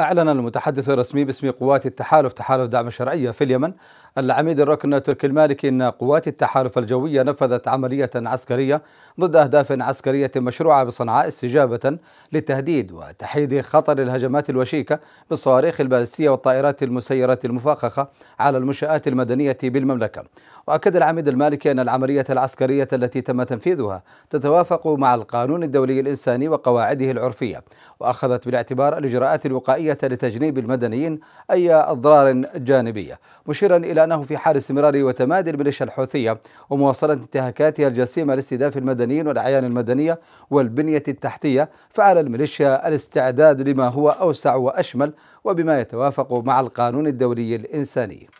أعلن المتحدث الرسمي باسم قوات التحالف تحالف دعم الشرعية في اليمن العميد الركن تركي المالكي أن قوات التحالف الجوية نفذت عملية عسكرية ضد أهداف عسكرية مشروعة بصنعاء استجابة للتهديد وتحييد خطر الهجمات الوشيكة بالصواريخ البالستية والطائرات المسيرة المفخخة على المنشآت المدنية بالمملكة وأكد العميد المالكي أن العملية العسكرية التي تم تنفيذها تتوافق مع القانون الدولي الإنساني وقواعده العرفية وأخذت بالاعتبار الإجراءات الوقائية لتجنيب المدنيين أي أضرار جانبية مشيرا إلى أنه في حال استمرار وتمادي الميليشيا الحوثية ومواصلة انتهاكاتها الجسيمة لاستهداف المدنيين والأعيان المدنية والبنية التحتية فعلى الميليشيا الاستعداد لما هو أوسع وأشمل وبما يتوافق مع القانون الدولي الإنساني